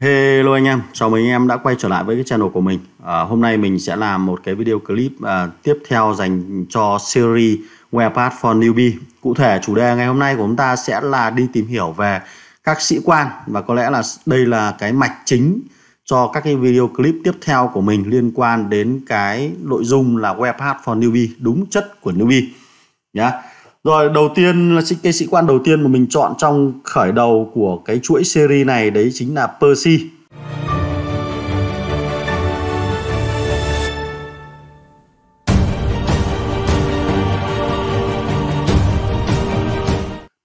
Hello anh em, chào mừng anh em đã quay trở lại với cái channel của mình à, Hôm nay mình sẽ làm một cái video clip à, tiếp theo dành cho series WearPad for Newbie Cụ thể chủ đề ngày hôm nay của chúng ta sẽ là đi tìm hiểu về các sĩ quan Và có lẽ là đây là cái mạch chính cho các cái video clip tiếp theo của mình liên quan đến cái nội dung là WearPad for Newbie, đúng chất của Newbie nhá yeah rồi đầu tiên là cái sĩ quan đầu tiên mà mình chọn trong khởi đầu của cái chuỗi series này đấy chính là Percy.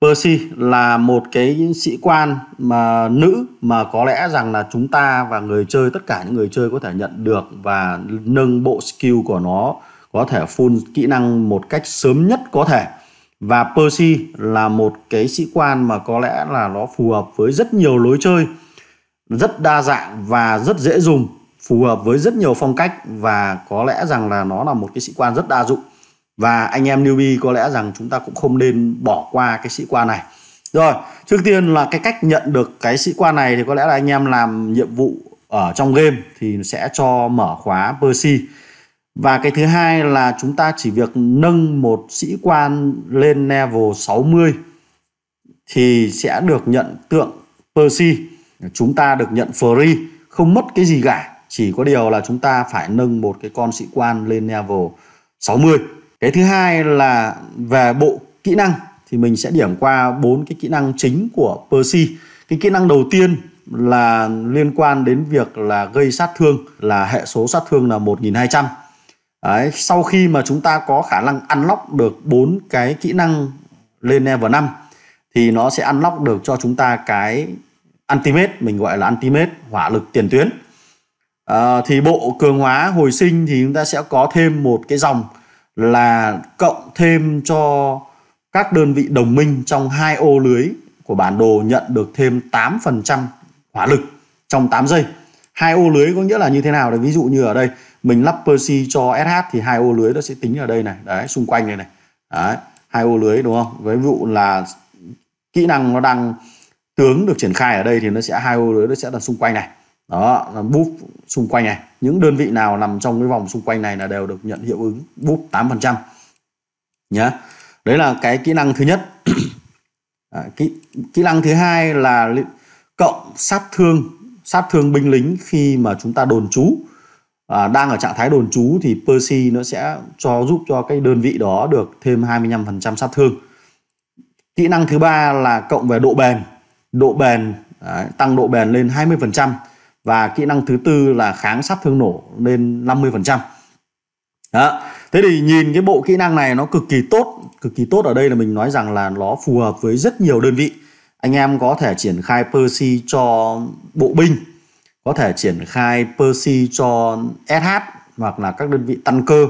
Percy là một cái sĩ quan mà nữ mà có lẽ rằng là chúng ta và người chơi tất cả những người chơi có thể nhận được và nâng bộ skill của nó có thể full kỹ năng một cách sớm nhất có thể và Percy là một cái sĩ quan mà có lẽ là nó phù hợp với rất nhiều lối chơi rất đa dạng và rất dễ dùng phù hợp với rất nhiều phong cách và có lẽ rằng là nó là một cái sĩ quan rất đa dụng và anh em newbie có lẽ rằng chúng ta cũng không nên bỏ qua cái sĩ quan này rồi trước tiên là cái cách nhận được cái sĩ quan này thì có lẽ là anh em làm nhiệm vụ ở trong game thì sẽ cho mở khóa Percy và cái thứ hai là chúng ta chỉ việc nâng một sĩ quan lên level 60 thì sẽ được nhận tượng Percy chúng ta được nhận free không mất cái gì cả chỉ có điều là chúng ta phải nâng một cái con sĩ quan lên level 60 cái thứ hai là về bộ kỹ năng thì mình sẽ điểm qua bốn cái kỹ năng chính của Percy cái kỹ năng đầu tiên là liên quan đến việc là gây sát thương là hệ số sát thương là 1200 Đấy, sau khi mà chúng ta có khả năng unlock được bốn cái kỹ năng lên level 5 thì nó sẽ unlock được cho chúng ta cái ultimate mình gọi là ultimate hỏa lực tiền tuyến à, thì bộ cường hóa hồi sinh thì chúng ta sẽ có thêm một cái dòng là cộng thêm cho các đơn vị đồng minh trong hai ô lưới của bản đồ nhận được thêm 8% hỏa lực trong 8 giây hai ô lưới có nghĩa là như thế nào đấy ví dụ như ở đây mình lắp Percy cho SH thì hai ô lưới nó sẽ tính ở đây này đấy xung quanh đây này đấy hai ô lưới đúng không ví dụ là kỹ năng nó đang tướng được triển khai ở đây thì nó sẽ hai ô lưới nó sẽ là xung quanh này đó là búp xung quanh này những đơn vị nào nằm trong cái vòng xung quanh này là đều được nhận hiệu ứng búp 8% nhá đấy là cái kỹ năng thứ nhất à, kỹ kỹ năng thứ hai là cộng sát thương sát thương binh lính khi mà chúng ta đồn trú à, đang ở trạng thái đồn trú thì Percy nó sẽ cho giúp cho cái đơn vị đó được thêm 25% sát thương kỹ năng thứ ba là cộng về độ bền độ bền đấy, tăng độ bền lên 20% và kỹ năng thứ tư là kháng sát thương nổ lên 50% đó. thế thì nhìn cái bộ kỹ năng này nó cực kỳ tốt cực kỳ tốt ở đây là mình nói rằng là nó phù hợp với rất nhiều đơn vị anh em có thể triển khai Percy cho bộ binh có thể triển khai Percy cho SH hoặc là các đơn vị tăng cơ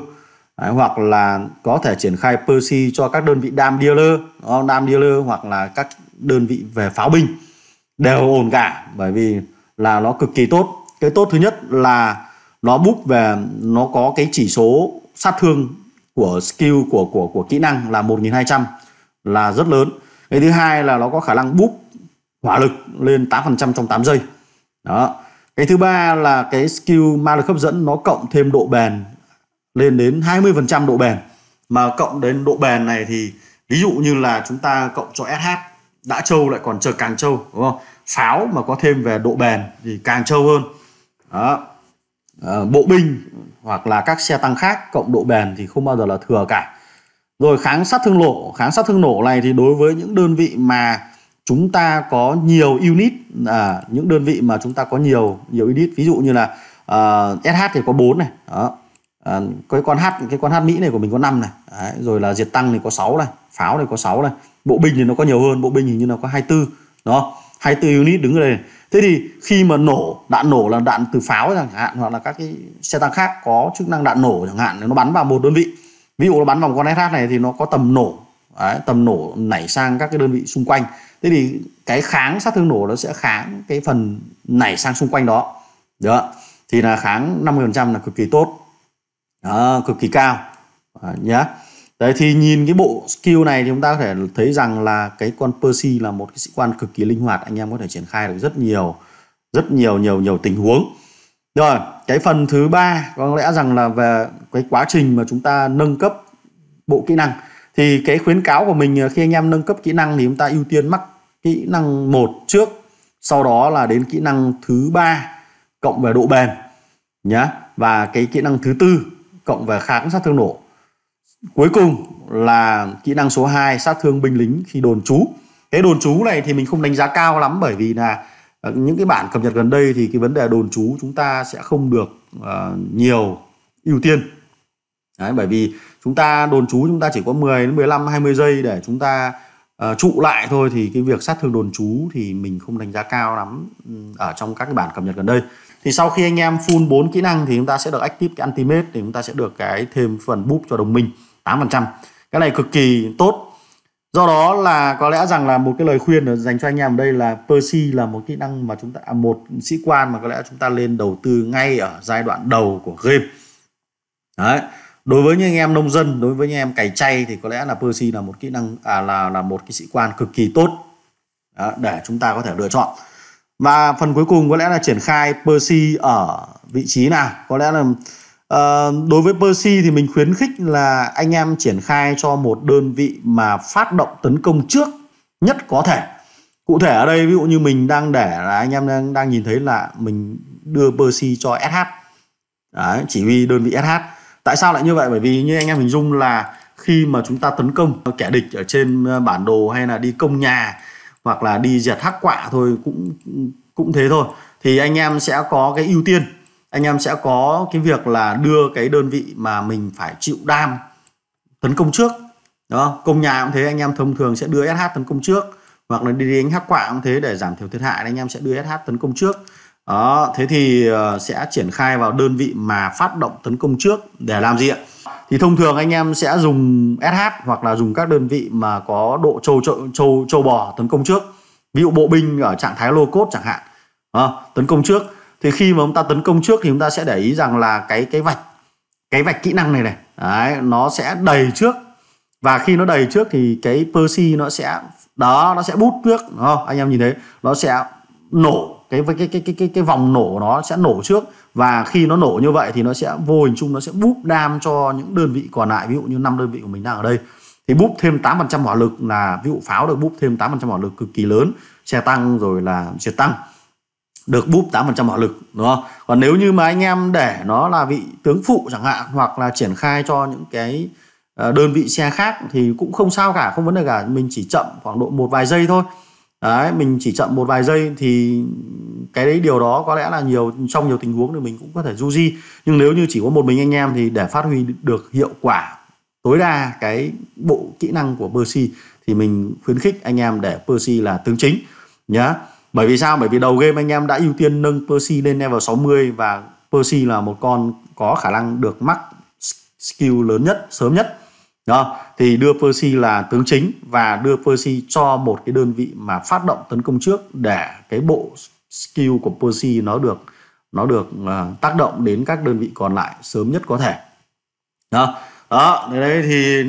Đấy, hoặc là có thể triển khai Percy cho các đơn vị đam dealer đam dealer hoặc là các đơn vị về pháo binh đều ổn cả bởi vì là nó cực kỳ tốt cái tốt thứ nhất là nó búp về nó có cái chỉ số sát thương của skill của của của kỹ năng là 1200 là rất lớn cái thứ hai là nó có khả năng búp hỏa lực lên 8% trong 8 giây đó cái thứ ba là cái skill ma lực hấp dẫn nó cộng thêm độ bền lên đến 20% độ bền mà cộng đến độ bền này thì ví dụ như là chúng ta cộng cho SH đã trâu lại còn chờ càng trâu đúng không pháo mà có thêm về độ bền thì càng trâu hơn đó à, bộ binh hoặc là các xe tăng khác cộng độ bền thì không bao giờ là thừa cả rồi kháng sát thương nổ, kháng sát thương nổ này thì đối với những đơn vị mà chúng ta có nhiều unit à, những đơn vị mà chúng ta có nhiều nhiều unit ví dụ như là uh, à, SH thì có 4 này đó à, cái con H cái con H Mỹ này của mình có 5 này Đấy, rồi là diệt tăng thì có 6 này pháo này có 6 này bộ binh thì nó có nhiều hơn bộ binh hình như là có 24 đó 24 unit đứng ở đây thế thì khi mà nổ đạn nổ là đạn từ pháo chẳng hạn hoặc là các cái xe tăng khác có chức năng đạn nổ chẳng hạn nó bắn vào một đơn vị ví dụ nó bắn vòng con SH này thì nó có tầm nổ Đấy, tầm nổ nảy sang các cái đơn vị xung quanh thế thì cái kháng sát thương nổ nó sẽ kháng cái phần nảy sang xung quanh đó đó thì là kháng 50% là cực kỳ tốt đó, cực kỳ cao à, nhé đấy thì nhìn cái bộ skill này thì chúng ta có thể thấy rằng là cái con Percy là một cái sĩ quan cực kỳ linh hoạt anh em có thể triển khai được rất nhiều rất nhiều nhiều nhiều tình huống được rồi cái phần thứ ba có lẽ rằng là về cái quá trình mà chúng ta nâng cấp bộ kỹ năng thì cái khuyến cáo của mình ờ, khi anh em nâng cấp kỹ năng thì chúng ta ưu tiên mắc kỹ năng một trước sau đó là đến kỹ năng thứ ba cộng về độ bền nhá và cái kỹ năng thứ tư cộng về kháng sát thương nổ cuối cùng là kỹ năng số 2 sát thương binh lính khi đồn trú cái đồn trú này thì mình không đánh giá cao lắm bởi vì là Ờ, những cái bản cập nhật gần đây thì cái vấn đề đồn trú chúng ta sẽ không được à, nhiều ưu tiên Đấy, bởi vì chúng ta đồn trú chúng ta chỉ có 10 đến 15 20 giây để chúng ta uh, trụ lại thôi thì cái việc sát thương đồn trú thì mình không đánh giá cao lắm ừ, ở trong các cái bản cập nhật gần đây. Thì sau khi anh em full 4 kỹ năng thì chúng ta sẽ được active cái ultimate thì chúng ta sẽ được cái thêm phần búp cho đồng minh 8%. Cái này cực kỳ tốt do đó là có lẽ rằng là một cái lời khuyên dành cho anh em ở đây là Percy là một kỹ năng mà chúng ta à, một sĩ quan mà có lẽ chúng ta nên đầu tư ngay ở giai đoạn đầu của game đấy đối với những anh em nông dân đối với những em cày chay thì có lẽ là Percy là một kỹ năng à, là là một cái sĩ quan cực kỳ tốt đó, để chúng ta có thể lựa chọn và phần cuối cùng có lẽ là triển khai Percy ở vị trí nào có lẽ là À, đối với Percy thì mình khuyến khích là anh em triển khai cho một đơn vị mà phát động tấn công trước nhất có thể. Cụ thể ở đây ví dụ như mình đang để là anh em đang, đang nhìn thấy là mình đưa Percy cho SH. Đấy, chỉ huy đơn vị SH. Tại sao lại như vậy? Bởi vì như anh em hình dung là khi mà chúng ta tấn công kẻ địch ở trên ờ, bản đồ hay là đi công nhà hoặc là đi diệt hắc quạ thôi cũng cũng thế thôi thì anh em sẽ có cái ưu tiên anh em sẽ có cái việc là đưa cái đơn vị mà mình phải chịu đam tấn công trước đó công nhà cũng thế anh em thông thường sẽ đưa sh tấn công trước hoặc là đi đánh hắc quạ cũng thế để giảm thiểu thiệt hại anh em sẽ đưa sh tấn công trước đó thế thì ờ, sẽ triển khai vào đơn vị mà phát động tấn công trước để làm gì ạ thì thông thường anh em sẽ dùng sh hoặc là dùng các đơn vị mà có độ trâu trâu trâu, trâu bò tấn công trước ví dụ bộ binh ở trạng thái lô cốt chẳng hạn à, tấn công trước thì khi mà chúng ta tấn công trước thì chúng ta sẽ để ý rằng là cái cái vạch cái vạch kỹ năng này này đấy, nó sẽ đầy trước và khi nó đầy trước thì cái Percy nó sẽ đó nó sẽ bút trước đúng không anh em nhìn thấy nó sẽ nổ cái cái cái cái cái cái vòng nổ nó sẽ nổ trước và khi nó nổ như vậy thì nó sẽ vô hình chung nó sẽ búp đam cho những đơn vị còn lại ví dụ như năm đơn vị của mình đang ở đây thì búp thêm 8% hỏa lực là ví dụ pháo được búp thêm 8% hỏa lực cực kỳ lớn xe tăng rồi là xe tăng được búp 8% hỏa lực đúng không? Còn nếu như mà anh em để nó là vị tướng phụ chẳng hạn hoặc là triển khai cho những cái ờ, đơn vị xe khác thì cũng không sao cả, không vấn đề cả, mình chỉ chậm khoảng độ một vài giây thôi. Đấy, mình chỉ chậm một vài giây thì cái đấy điều đó có lẽ là nhiều trong nhiều tình huống thì mình cũng có thể du di. Nhưng nếu như chỉ có một mình anh em thì để phát huy được hiệu quả tối đa cái bộ kỹ năng của Percy thì mình khuyến khích anh em để Percy là tướng chính nhá. Yeah bởi vì sao bởi vì đầu game anh em đã ưu tiên nâng Percy lên level 60 và Percy là một con có khả năng được mắc skill lớn nhất sớm nhất đó thì đưa Percy là tướng chính và đưa Percy cho một cái đơn vị mà phát động tấn công trước để cái bộ skill của Percy nó được nó được uh, tác động đến các đơn vị còn lại sớm nhất có thể đó đó đấy thì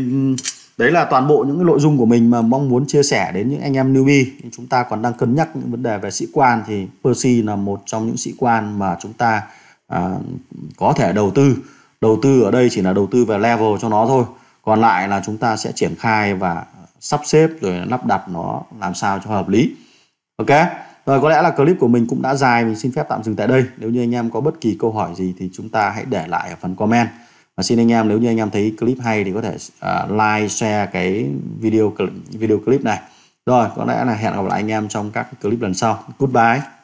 đấy là toàn bộ những cái nội dung của mình mà mong muốn chia sẻ đến những anh em newbie chúng ta còn đang cân nhắc những vấn đề về sĩ quan thì Percy là một trong những sĩ quan mà chúng ta à, có thể đầu tư đầu tư ở đây chỉ là đầu tư về level cho nó thôi còn lại là chúng ta sẽ triển khai và sắp xếp rồi lắp đặt nó làm sao cho hợp lý ok rồi có lẽ là clip của mình cũng đã dài mình xin phép tạm dừng tại đây nếu như anh em có bất kỳ câu hỏi gì thì chúng ta hãy để lại ở phần comment xin anh em nếu như anh em thấy clip hay thì có thể uh, like share cái video video clip này rồi có lẽ là hẹn gặp lại anh em trong các clip lần sau goodbye